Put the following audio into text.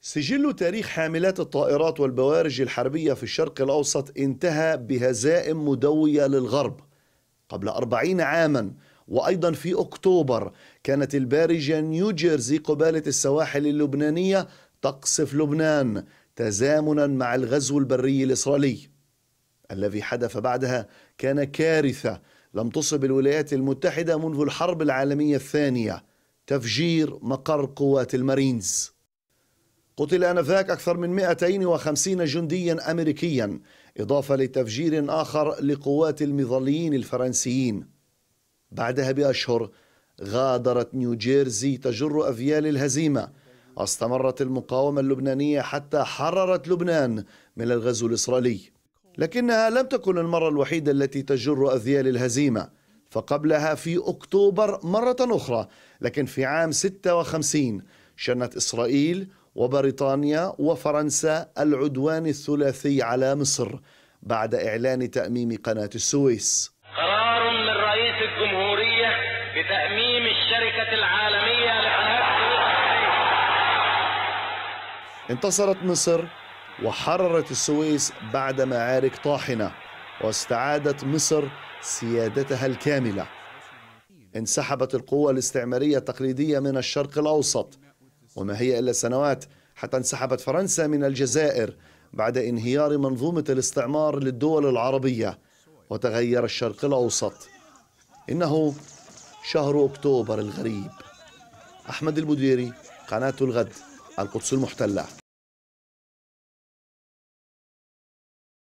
سجل تاريخ حاملات الطائرات والبوارج الحربية في الشرق الأوسط انتهى بهزائم مدوية للغرب قبل أربعين عاما وأيضا في أكتوبر كانت البارجة نيوجيرسي قبالة السواحل اللبنانية تقصف لبنان تزامنا مع الغزو البري الإسرائيلي الذي حدث بعدها كان كارثة لم تصب الولايات المتحدة منذ الحرب العالمية الثانية تفجير مقر قوات المارينز قتل آنذاك أكثر من 250 جنديا أمريكيا إضافة لتفجير آخر لقوات المظليين الفرنسيين بعدها بأشهر غادرت نيوجيرسي تجر أفيال الهزيمة استمرت المقاومة اللبنانية حتى حررت لبنان من الغزو الإسرائيلي لكنها لم تكن المرة الوحيدة التي تجر أذيال الهزيمة فقبلها في أكتوبر مرة أخرى لكن في عام 56 شنت إسرائيل وبريطانيا وفرنسا العدوان الثلاثي على مصر بعد إعلان تأميم قناة السويس قرار من رئيس الجمهورية بتأميم الشركة العالمية لقناة انتصرت مصر وحررت السويس بعد معارك طاحنة واستعادت مصر سيادتها الكاملة انسحبت القوى الاستعمارية التقليدية من الشرق الأوسط وما هي إلا سنوات حتى انسحبت فرنسا من الجزائر بعد انهيار منظومة الاستعمار للدول العربية وتغير الشرق الأوسط إنه شهر أكتوبر الغريب أحمد المديري قناة الغد القدس المحتلة